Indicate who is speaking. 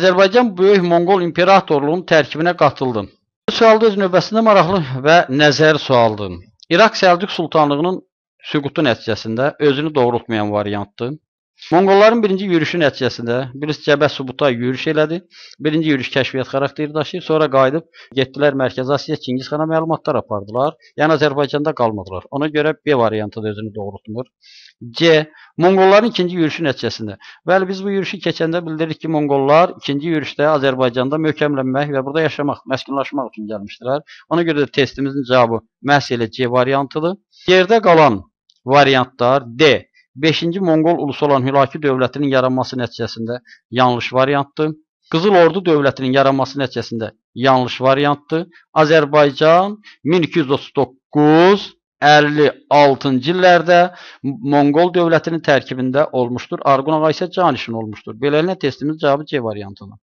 Speaker 1: Azərbaycan Böyük Monqol İmperatorluğunun tərkibinə qatıldı. Bu sual öz növbəsində maraqlı və nəzər sualdır. İraq Səlcuq Sultanlığının süqutu nəticəsində özünü doğrultmayan variantdır. Monqolların birinci yürüşü nəticəsində Bilis Cəbə Subutay yürüş elədi. Birinci yürüş kəşfiyyat xarakteri daşıyır. Sonra qayıdıb getdilər Mərkəzi Asiya Çingizxana məlumatlar apardılar. Yəni Azərbaycanda qalmadılar. Ona görə B variantı da özünü doğrultmur. C. Monqolların ikinci yürüşü nəticəsində. Bəli, biz bu yürüşü keçəndə bildiririk ki, Monqollar ikinci yürüşdə Azərbaycanda möhkəmlənmək və burada yaşamaq, məskunlaşmaq üçün gəlmişdilər. Ona görə də testimizin cavabı məhz elə C variantıdır. Yerdə qalan variantlar D 5-ci Monqol ulusu olan Hülaki dövlətinin yaranması nəticəsində yanlış variantdır. Qızıl Ordu dövlətinin yaranması nəticəsində yanlış variantdır. Azərbaycan 1239 56-cı illərdə Monqol dövlətinin tərkibində olmuşdur. Arqunağa isə canişin olmuşdur. Beləliklə testimiz cavabı C variantıdır.